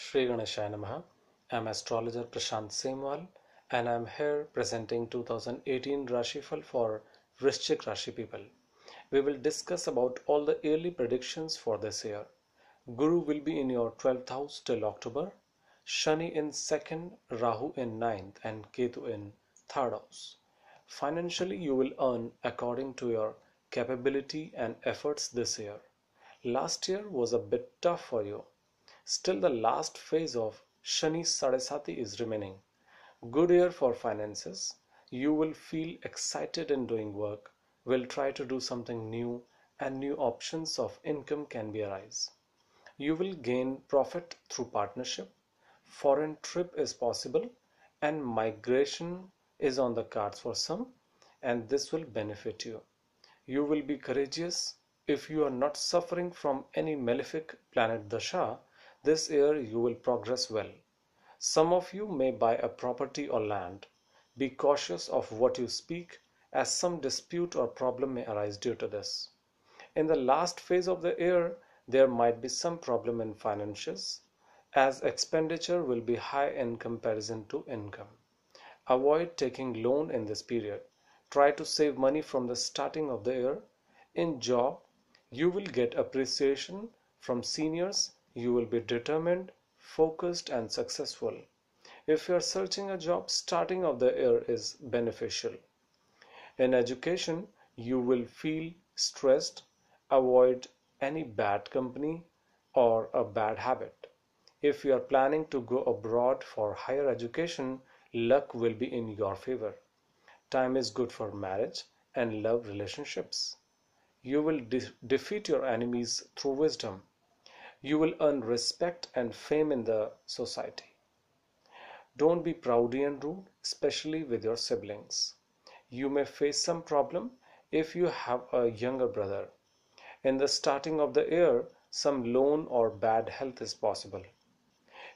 Sri Ganeshaya Namaha. I'm astrologer Prashant Simwal and I'm here presenting 2018 Rashifal for Vrishchik Rashi people. We will discuss about all the yearly predictions for this year. Guru will be in your 12th house till October, Shani in 2nd, Rahu in 9th and Ketu in 3rd house. Financially you will earn according to your capability and efforts this year. Last year was a bit tough for you Still, the last phase of Shani Sadesati is remaining. Good year for finances. You will feel excited in doing work, will try to do something new, and new options of income can be arise. You will gain profit through partnership. Foreign trip is possible, and migration is on the cards for some, and this will benefit you. You will be courageous if you are not suffering from any malefic planet dasha this year you will progress well. Some of you may buy a property or land. Be cautious of what you speak as some dispute or problem may arise due to this. In the last phase of the year, there might be some problem in finances as expenditure will be high in comparison to income. Avoid taking loan in this period. Try to save money from the starting of the year. In job, you will get appreciation from seniors you will be determined, focused and successful. If you are searching a job, starting of the year is beneficial. In education, you will feel stressed, avoid any bad company or a bad habit. If you are planning to go abroad for higher education, luck will be in your favor. Time is good for marriage and love relationships. You will de defeat your enemies through wisdom you will earn respect and fame in the society. Don't be proudy and rude, especially with your siblings. You may face some problem if you have a younger brother. In the starting of the year, some loan or bad health is possible.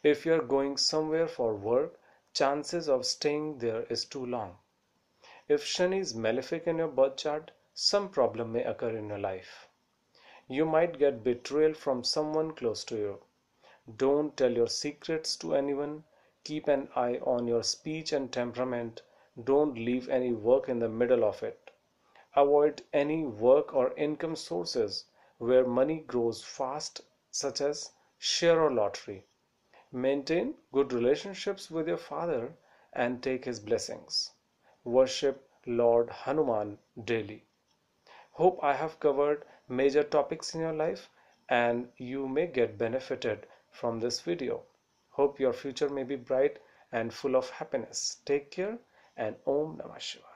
If you are going somewhere for work, chances of staying there is too long. If Shani is malefic in your birth chart, some problem may occur in your life. You might get betrayal from someone close to you. Don't tell your secrets to anyone. Keep an eye on your speech and temperament. Don't leave any work in the middle of it. Avoid any work or income sources where money grows fast, such as share or lottery. Maintain good relationships with your father and take his blessings. Worship Lord Hanuman daily hope i have covered major topics in your life and you may get benefited from this video hope your future may be bright and full of happiness take care and om namah shivaya